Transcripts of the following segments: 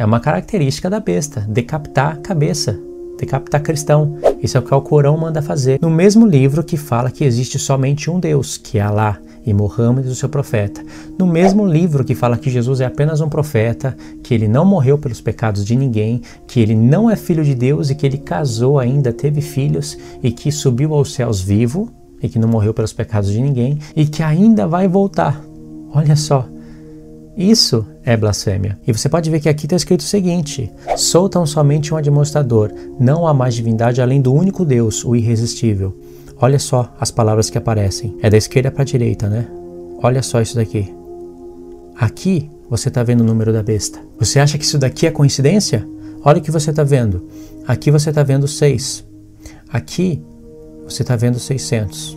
É uma característica da besta, decapitar a cabeça, decapitar cristão. Isso é o que o Corão manda fazer. No mesmo livro que fala que existe somente um Deus, que é Alá, e Mohammed o seu profeta. No mesmo livro que fala que Jesus é apenas um profeta, que ele não morreu pelos pecados de ninguém, que ele não é filho de Deus e que ele casou ainda, teve filhos e que subiu aos céus vivo e que não morreu pelos pecados de ninguém e que ainda vai voltar. Olha só. Isso é blasfêmia. E você pode ver que aqui está escrito o seguinte: soltam somente um admoestador, não há mais divindade além do único Deus, o irresistível. Olha só as palavras que aparecem. É da esquerda para a direita, né? Olha só isso daqui. Aqui você está vendo o número da besta. Você acha que isso daqui é coincidência? Olha o que você está vendo. Aqui você está vendo 6. Aqui você está vendo 600.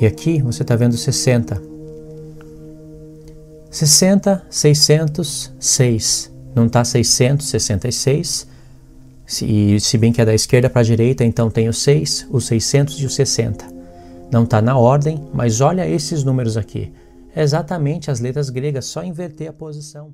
E aqui você está vendo 60. 60, 606. Não está 666. E se bem que é da esquerda para a direita, então tem o 6, o 600 e o 60. Não está na ordem, mas olha esses números aqui. É exatamente as letras gregas, só inverter a posição.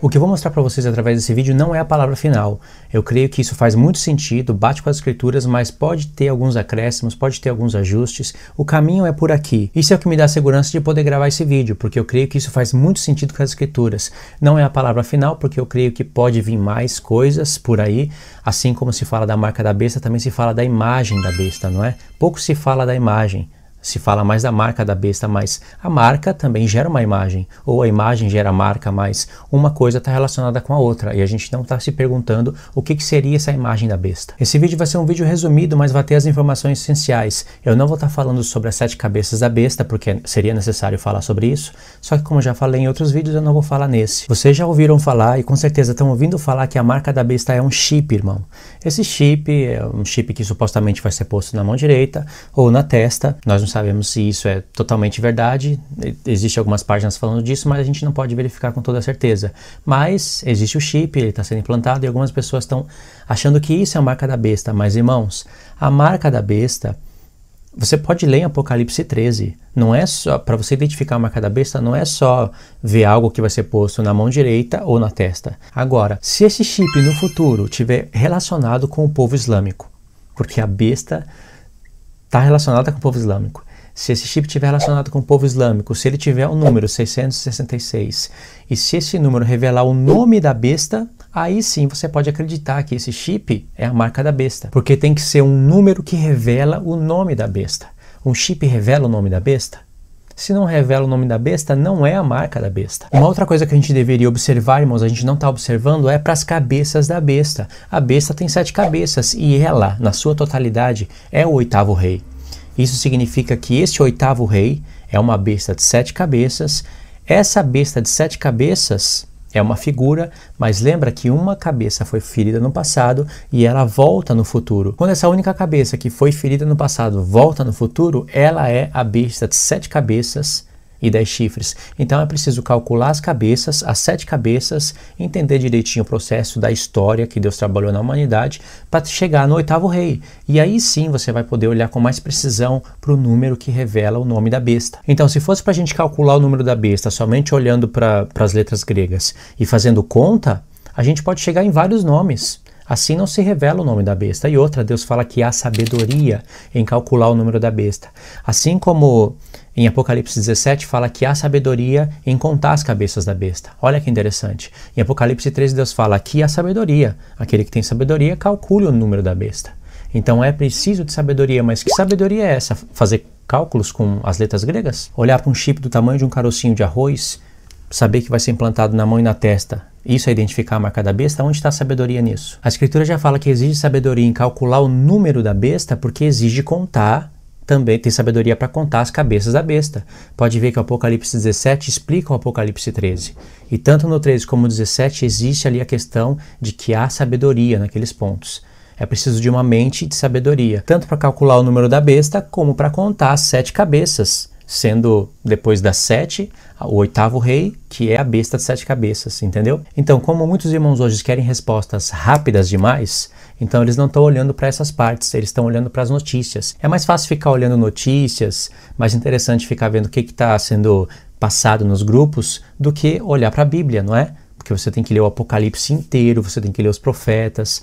O que eu vou mostrar para vocês através desse vídeo não é a palavra final. Eu creio que isso faz muito sentido, bate com as escrituras, mas pode ter alguns acréscimos, pode ter alguns ajustes. O caminho é por aqui. Isso é o que me dá a segurança de poder gravar esse vídeo, porque eu creio que isso faz muito sentido com as escrituras. Não é a palavra final, porque eu creio que pode vir mais coisas por aí, assim como se fala da marca da besta, também se fala da imagem da besta, não é? Pouco se fala da imagem se fala mais da marca da besta, mas a marca também gera uma imagem, ou a imagem gera marca, mas uma coisa está relacionada com a outra e a gente não está se perguntando o que, que, seria essa imagem da besta. Esse vídeo vai ser um vídeo resumido, mas vai ter as informações essenciais. Eu não vou estar tá falando sobre as sete cabeças da besta, porque seria necessário falar sobre isso, só que como já falei em outros vídeos, eu não vou falar nesse. Vocês já ouviram falar e com certeza estão ouvindo falar que a marca da besta é um chip, irmão. Esse chip é um chip que supostamente vai ser posto na mão direita ou na testa. Nós não não sabemos se isso é totalmente verdade. Existem algumas páginas falando disso, mas a gente não pode verificar com toda certeza. Mas existe o chip, ele está sendo implantado e algumas pessoas estão achando que isso é a marca da besta. Mas, irmãos, a marca da besta, você pode ler em Apocalipse 13. Não é só para você identificar a marca da besta, não é só ver algo que vai ser posto na mão direita ou na testa. Agora, se esse chip no futuro tiver relacionado com o povo islâmico, porque a besta está relacionada com o povo islâmico. Se esse chip estiver relacionado com o povo islâmico, se ele tiver o número 666 e se esse número revelar o nome da besta, aí sim você pode acreditar que esse chip é a marca da besta, porque tem que ser um número que revela o nome da besta. Um chip revela o nome da besta? Se não revela o nome da besta, não é a marca da besta. Uma outra coisa que a gente deveria observar, irmãos, a gente não está observando, é para as cabeças da besta. A besta tem sete cabeças e ela, na sua totalidade, é o oitavo rei. Isso significa que este oitavo rei é uma besta de sete cabeças. Essa besta de sete cabeças é uma figura, mas lembra que uma cabeça foi ferida no passado e ela volta no futuro. Quando essa única cabeça que foi ferida no passado volta no futuro, ela é a besta de sete cabeças e 10 chifres. Então é preciso calcular as cabeças, as sete cabeças, entender direitinho o processo da história que Deus trabalhou na humanidade para chegar no oitavo rei. E aí sim você vai poder olhar com mais precisão para o número que revela o nome da besta. Então, se fosse para a gente calcular o número da besta somente olhando para as letras gregas e fazendo conta, a gente pode chegar em vários nomes. Assim não se revela o nome da besta. E outra, Deus fala que há sabedoria em calcular o número da besta. Assim como em Apocalipse 17 fala que há sabedoria em contar as cabeças da besta. Olha que interessante. Em Apocalipse 13 Deus fala que há sabedoria. Aquele que tem sabedoria calcule o número da besta. Então é preciso de sabedoria, mas que sabedoria é essa? Fazer cálculos com as letras gregas? Olhar para um chip do tamanho de um carocinho de arroz, saber que vai ser implantado na mão e na testa. Isso é identificar a marca da besta? Onde está a sabedoria nisso? A escritura já fala que exige sabedoria em calcular o número da besta porque exige contar também tem sabedoria para contar as cabeças da besta. Pode ver que o Apocalipse 17 explica o Apocalipse 13. E tanto no 13 como no 17 existe ali a questão de que há sabedoria naqueles pontos. É preciso de uma mente de sabedoria, tanto para calcular o número da besta, como para contar as sete cabeças sendo depois das sete o oitavo rei, que é a besta de sete cabeças, entendeu? Então, como muitos irmãos hoje querem respostas rápidas demais, então eles não estão olhando para essas partes, eles estão olhando para as notícias. É mais fácil ficar olhando notícias, mais interessante ficar vendo o que está sendo passado nos grupos do que olhar para a Bíblia, não é? Porque você tem que ler o Apocalipse inteiro, você tem que ler os profetas,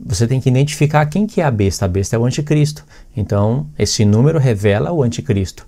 você tem que identificar quem que é a besta. A besta é o anticristo. Então, esse número revela o anticristo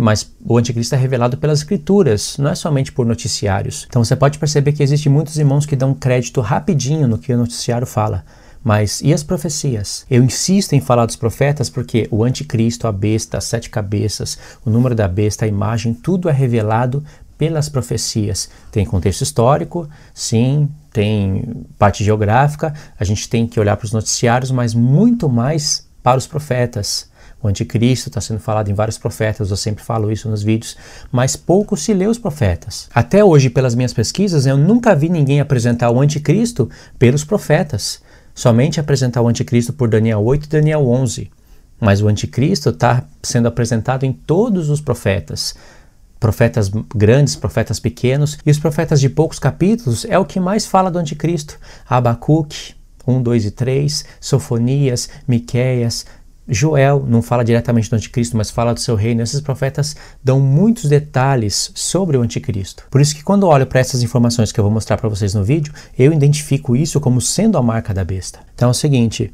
mas o anticristo é revelado pelas escrituras, não é somente por noticiários. Então você pode perceber que existem muitos irmãos que dão crédito rapidinho no que o noticiário fala. Mas e as profecias? Eu insisto em falar dos profetas porque o anticristo, a besta, as sete cabeças, o número da besta, a imagem, tudo é revelado pelas profecias. Tem contexto histórico, sim, tem parte geográfica, a gente tem que olhar para os noticiários, mas muito mais para os profetas o anticristo está sendo falado em vários profetas, eu sempre falo isso nos vídeos, mas pouco se lê os profetas. Até hoje, pelas minhas pesquisas, eu nunca vi ninguém apresentar o anticristo pelos profetas. Somente apresentar o anticristo por Daniel 8 e Daniel 11. Mas o anticristo está sendo apresentado em todos os profetas profetas grandes, profetas pequenos, e os profetas de poucos capítulos é o que mais fala do anticristo. Abacuque 1, 2 e 3, Sofonias, Miqueias, Joel não fala diretamente do anticristo, mas fala do seu reino. Esses profetas dão muitos detalhes sobre o anticristo. Por isso que quando olho para essas informações que eu vou mostrar para vocês no vídeo, eu identifico isso como sendo a marca da besta. Então é o seguinte,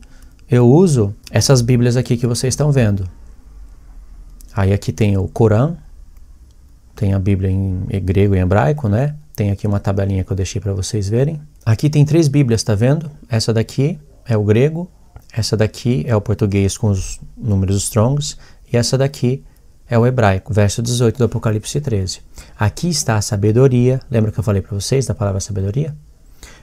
eu uso essas bíblias aqui que vocês estão vendo. Aí aqui tem o Corão, tem a Bíblia em grego e hebraico, né? Tem aqui uma tabelinha que eu deixei para vocês verem. Aqui tem três bíblias, tá vendo? Essa daqui é o grego, essa daqui é o português com os números strongs e essa daqui é o hebraico, verso 18 do Apocalipse 13. Aqui está a sabedoria, lembra que eu falei para vocês da palavra sabedoria?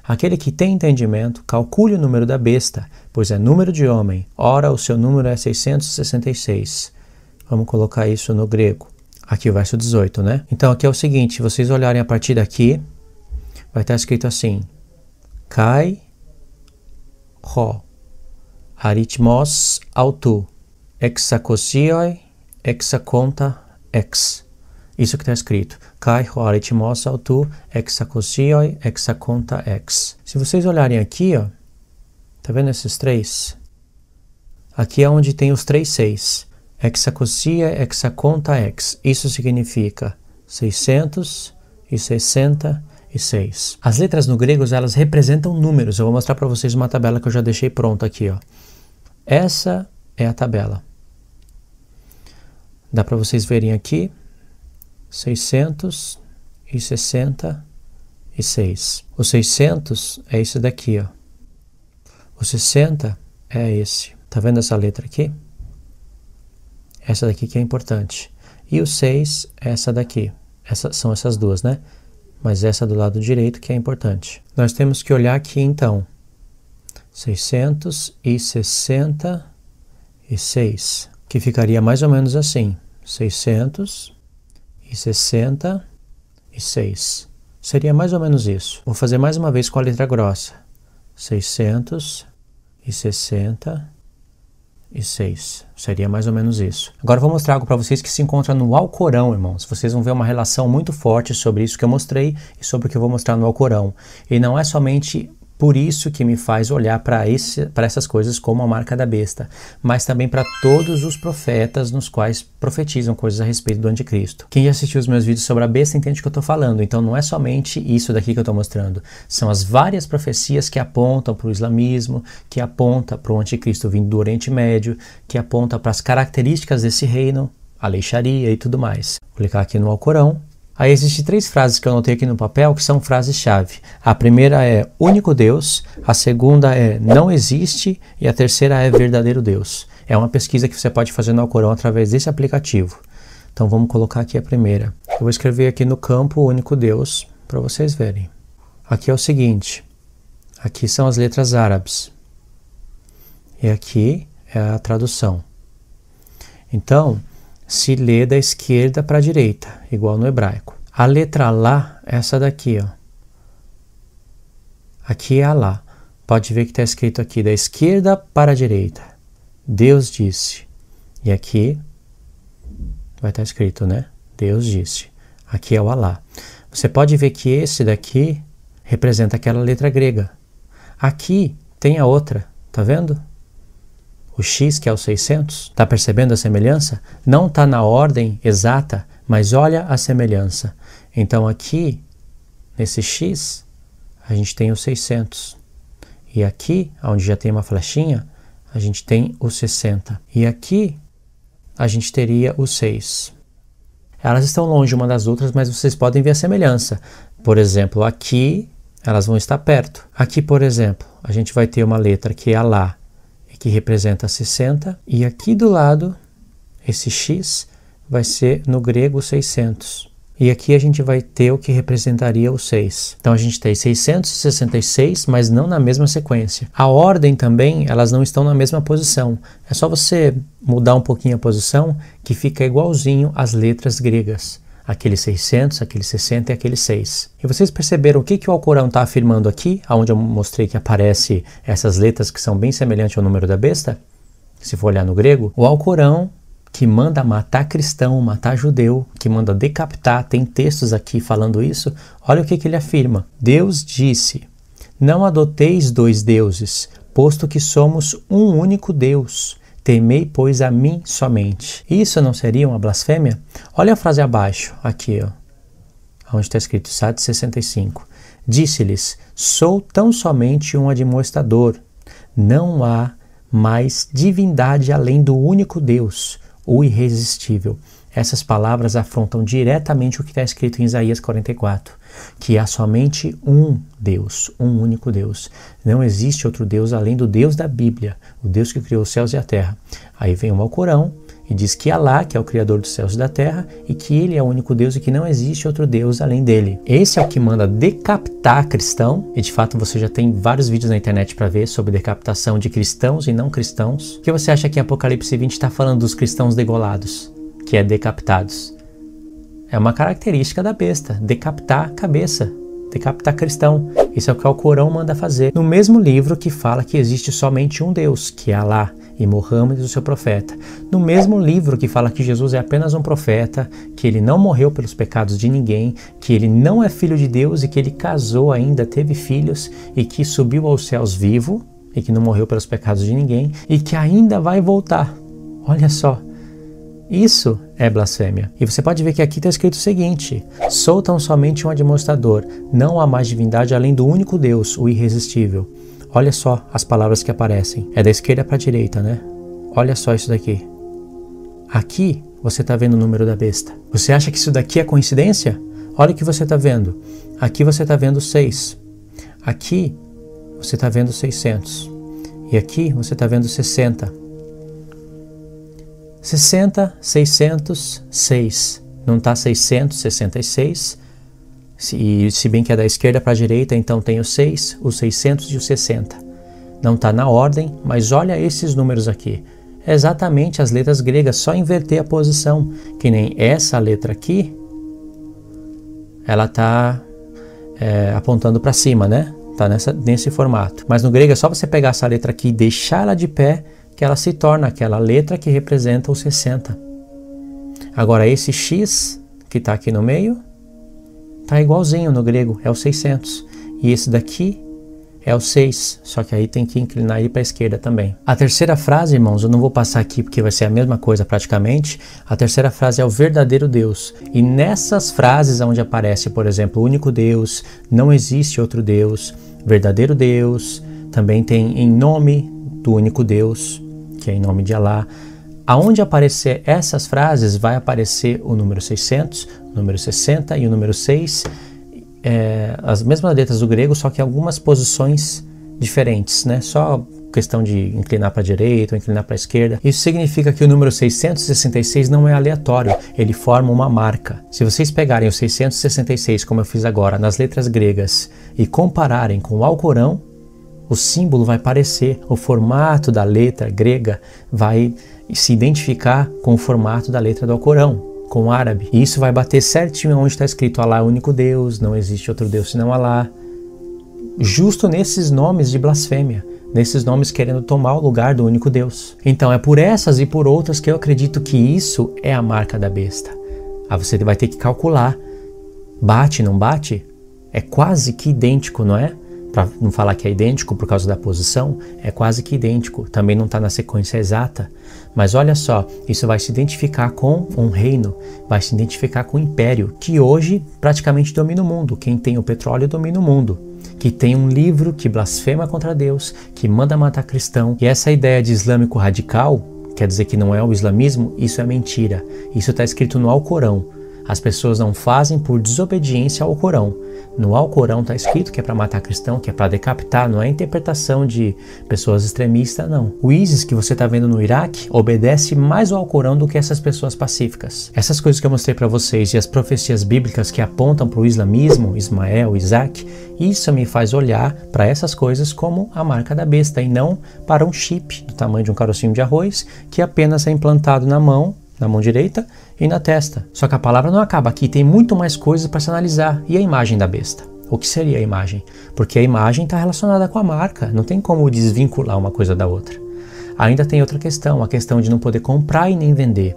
Aquele que tem entendimento, calcule o número da besta, pois é número de homem, ora o seu número é 666. Vamos colocar isso no grego. Aqui o verso 18, né? Então aqui é o seguinte, vocês olharem a partir daqui, vai estar escrito assim, Kai Ro, Haritmos autu, hexacosioi, hexaconta, ex. Isso que está escrito. Kai aritmos autu, hexacosioi, hexaconta, ex. Se vocês olharem aqui, ó, tá vendo esses três? Aqui é onde tem os três seis. Hexacosia, hexaconta, ex. Isso significa 666. As letras no grego elas representam números. Eu vou mostrar para vocês uma tabela que eu já deixei pronta aqui, ó. Essa é a tabela. Dá para vocês verem aqui, 666. O 600 é esse daqui, ó. O 60 é esse. Tá vendo essa letra aqui? Essa daqui que é importante. E o 6 é essa daqui. Essa, são essas duas, né? Mas essa do lado direito que é importante. Nós temos que olhar aqui então. 666, que ficaria mais ou menos assim, 666. Seria mais ou menos isso. Vou fazer mais uma vez com a letra grossa, 666. Seria mais ou menos isso. Agora vou mostrar algo para vocês que se encontra no Alcorão, irmãos. Vocês vão ver uma relação muito forte sobre isso que eu mostrei e sobre o que eu vou mostrar no Alcorão. E não é somente por isso que me faz olhar para essas coisas como a marca da besta, mas também para todos os profetas nos quais profetizam coisas a respeito do anticristo. Quem já assistiu os meus vídeos sobre a besta entende o que eu estou falando, então não é somente isso daqui que eu estou mostrando. São as várias profecias que apontam para o islamismo, que aponta para o anticristo vindo do Oriente Médio, que aponta para as características desse reino, a leixaria e tudo mais. Vou clicar aqui no Alcorão Aí existem três frases que eu anotei aqui no papel que são frases-chave. A primeira é único Deus, a segunda é não existe e a terceira é verdadeiro Deus. É uma pesquisa que você pode fazer no Alcorão através desse aplicativo. Então vamos colocar aqui a primeira. Eu vou escrever aqui no campo único Deus para vocês verem. Aqui é o seguinte. Aqui são as letras árabes. E aqui é a tradução. Então, se lê da esquerda para a direita, igual no hebraico. A letra lá, essa daqui, ó. Aqui é a lá. Pode ver que está escrito aqui da esquerda para a direita. Deus disse. E aqui vai estar tá escrito, né? Deus disse. Aqui é o Alá. Você pode ver que esse daqui representa aquela letra grega. Aqui tem a outra, tá vendo? o x, que é o 600, está percebendo a semelhança? Não está na ordem exata, mas olha a semelhança. Então aqui, nesse x, a gente tem o 600. E aqui, onde já tem uma flechinha, a gente tem o 60. E aqui, a gente teria o 6. Elas estão longe uma das outras, mas vocês podem ver a semelhança. Por exemplo, aqui elas vão estar perto. Aqui, por exemplo, a gente vai ter uma letra que é a lá que representa 60, e aqui do lado, esse x vai ser no grego 600. E aqui a gente vai ter o que representaria o 6. Então a gente tem 666, mas não na mesma sequência. A ordem também, elas não estão na mesma posição. É só você mudar um pouquinho a posição que fica igualzinho às letras gregas aqueles 600, aqueles 60 e aqueles 6. E vocês perceberam o que, que o Alcorão está afirmando aqui, aonde eu mostrei que aparece essas letras que são bem semelhantes ao número da besta? Se for olhar no grego, o Alcorão que manda matar cristão, matar judeu, que manda decapitar, tem textos aqui falando isso. Olha o que, que ele afirma. Deus disse: Não adoteis dois deuses, posto que somos um único Deus. Temei, pois, a mim somente. Isso não seria uma blasfêmia? Olha a frase abaixo, aqui, ó, onde está escrito, Sat 65. Disse-lhes: Sou tão somente um admoestador. Não há mais divindade além do único Deus, o irresistível. Essas palavras afrontam diretamente o que está escrito em Isaías 44, que há somente um Deus, um único Deus. Não existe outro Deus além do Deus da Bíblia, o Deus que criou os céus e a terra. Aí vem o Alcorão e diz que Alá, que é o Criador dos céus e da terra, e que ele é o único Deus e que não existe outro Deus além dele. Esse é o que manda decapitar cristão, e de fato você já tem vários vídeos na internet para ver sobre decapitação de cristãos e não cristãos. O que você acha que Apocalipse 20 está falando dos cristãos degolados? que é decapitados. É uma característica da besta, decapitar a cabeça, decapitar cristão. Isso é o que o Corão manda fazer. No mesmo livro que fala que existe somente um Deus, que é Alá, e Mohammed o seu profeta. No mesmo livro que fala que Jesus é apenas um profeta, que ele não morreu pelos pecados de ninguém, que ele não é filho de Deus e que ele casou ainda, teve filhos e que subiu aos céus vivo e que não morreu pelos pecados de ninguém e que ainda vai voltar. Olha só, isso é blasfêmia. E você pode ver que aqui está escrito o seguinte: soltam somente um administrador, não há mais divindade além do único Deus, o irresistível. Olha só as palavras que aparecem. É da esquerda para a direita, né? Olha só isso daqui. Aqui você está vendo o número da besta. Você acha que isso daqui é coincidência? Olha o que você está vendo. Aqui você está vendo 6. Aqui você está vendo 600. E aqui você está vendo 60. 60, 606. Não está 666. E se bem que é da esquerda para a direita, então tem o 6, o 600 e o 60. Não está na ordem, mas olha esses números aqui. É exatamente as letras gregas, só inverter a posição. Que nem essa letra aqui, ela está é, apontando para cima, né? está nesse formato. Mas no grego é só você pegar essa letra aqui e deixar ela de pé que ela se torna aquela letra que representa o 60. Agora, esse x que está aqui no meio está igualzinho no grego, é o 600. E esse daqui é o 6, só que aí tem que inclinar ele para a esquerda também. A terceira frase, irmãos, eu não vou passar aqui porque vai ser a mesma coisa praticamente. A terceira frase é o verdadeiro Deus. E nessas frases onde aparece, por exemplo, o único Deus, não existe outro Deus, verdadeiro Deus, também tem em nome do único Deus que é em nome de Alá. Aonde aparecer essas frases, vai aparecer o número 600, o número 60 e o número 6, é, as mesmas letras do grego, só que algumas posições diferentes, né? Só questão de inclinar para a direita ou inclinar para a esquerda. Isso significa que o número 666 não é aleatório, ele forma uma marca. Se vocês pegarem o 666, como eu fiz agora, nas letras gregas e compararem com o Alcorão, o símbolo vai parecer, o formato da letra grega vai se identificar com o formato da letra do Alcorão, com o árabe. E isso vai bater certinho onde está escrito Alá é o único Deus, não existe outro Deus senão Alá. Justo nesses nomes de blasfêmia, nesses nomes querendo tomar o lugar do único Deus. Então é por essas e por outras que eu acredito que isso é a marca da besta. Aí ah, você vai ter que calcular. Bate, não bate? É quase que idêntico, não é? para não falar que é idêntico por causa da posição, é quase que idêntico, também não está na sequência exata. Mas olha só, isso vai se identificar com um reino, vai se identificar com um império que hoje praticamente domina o mundo. Quem tem o petróleo domina o mundo. Que tem um livro que blasfema contra Deus, que manda matar cristão. E essa ideia de islâmico radical, quer dizer que não é o islamismo, isso é mentira. Isso está escrito no Alcorão. As pessoas não fazem por desobediência ao Corão. No Alcorão está escrito que é para matar cristão, que é para decapitar, não é interpretação de pessoas extremistas, não. O ISIS que você está vendo no Iraque obedece mais ao Alcorão do que essas pessoas pacíficas. Essas coisas que eu mostrei para vocês e as profecias bíblicas que apontam para o islamismo, Ismael, Isaac, isso me faz olhar para essas coisas como a marca da besta e não para um chip do tamanho de um carocinho de arroz que apenas é implantado na mão, na mão direita, e na testa. Só que a palavra não acaba aqui, tem muito mais coisas para se analisar. E a imagem da besta? O que seria a imagem? Porque a imagem está relacionada com a marca, não tem como desvincular uma coisa da outra. Ainda tem outra questão, a questão de não poder comprar e nem vender.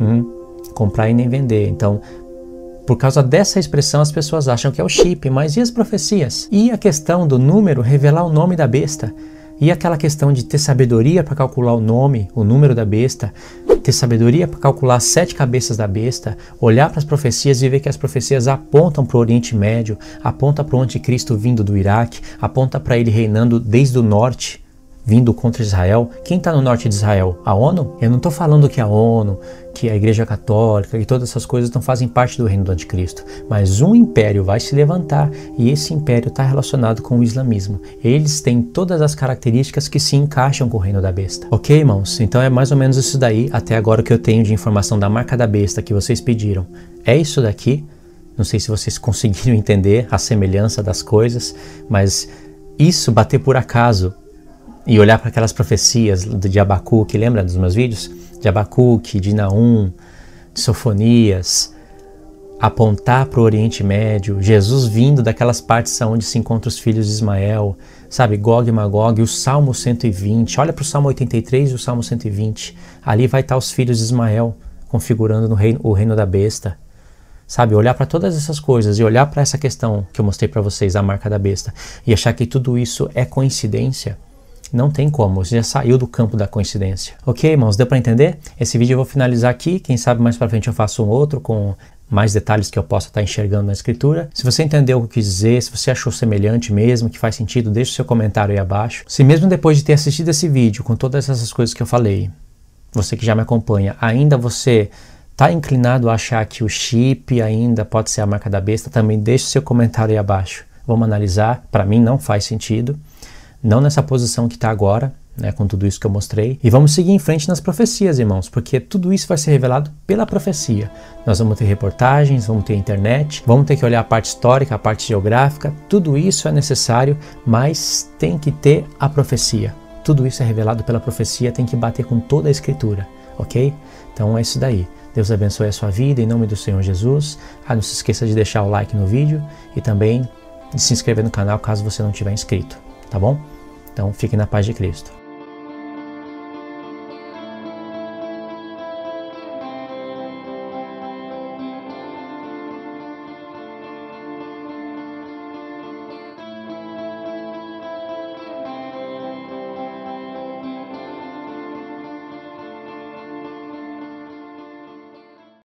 Hum, comprar e nem vender. Então, por causa dessa expressão, as pessoas acham que é o chip, mas e as profecias? E a questão do número revelar o nome da besta? E aquela questão de ter sabedoria para calcular o nome, o número da besta, ter sabedoria para calcular sete cabeças da besta, olhar para as profecias e ver que as profecias apontam para o Oriente Médio, aponta para o anticristo vindo do Iraque, aponta para ele reinando desde o norte vindo contra Israel. Quem está no norte de Israel? A ONU? Eu não estou falando que a ONU, que a Igreja Católica e todas essas coisas não fazem parte do reino do Anticristo, mas um império vai se levantar e esse império está relacionado com o islamismo. Eles têm todas as características que se encaixam com o reino da besta. Ok, irmãos? Então é mais ou menos isso daí até agora que eu tenho de informação da marca da besta que vocês pediram. É isso daqui. Não sei se vocês conseguiram entender a semelhança das coisas, mas isso bater por acaso e olhar para aquelas profecias de Abacuque, lembra dos meus vídeos? De Abacuque, de Naum, de Sofonias, apontar para o Oriente Médio, Jesus vindo daquelas partes onde se encontram os filhos de Ismael, sabe, Gog e Magog, o Salmo 120, olha para o Salmo 83 e o Salmo 120, ali vai estar os filhos de Ismael configurando no reino, o reino da besta, sabe, olhar para todas essas coisas e olhar para essa questão que eu mostrei para vocês, a marca da besta, e achar que tudo isso é coincidência, não tem como, você já saiu do campo da coincidência. Ok, irmãos, deu para entender? Esse vídeo eu vou finalizar aqui. Quem sabe mais para frente eu faço um outro com mais detalhes que eu possa estar tá enxergando na escritura. Se você entendeu o que eu quis dizer, se você achou semelhante mesmo, que faz sentido, deixe seu comentário aí abaixo. Se mesmo depois de ter assistido esse vídeo, com todas essas coisas que eu falei, você que já me acompanha, ainda você está inclinado a achar que o chip ainda pode ser a marca da besta, também deixe seu comentário aí abaixo. Vamos analisar. Para mim não faz sentido não nessa posição que está agora, né, com tudo isso que eu mostrei. E vamos seguir em frente nas profecias, irmãos, porque tudo isso vai ser revelado pela profecia. Nós vamos ter reportagens, vamos ter internet, vamos ter que olhar a parte histórica, a parte geográfica, tudo isso é necessário, mas tem que ter a profecia. Tudo isso é revelado pela profecia, tem que bater com toda a escritura, ok? Então é isso daí. Deus abençoe a sua vida em nome do Senhor Jesus. Ah, não se esqueça de deixar o like no vídeo e também de se inscrever no canal caso você não tiver inscrito tá bom? Então fique na paz de Cristo.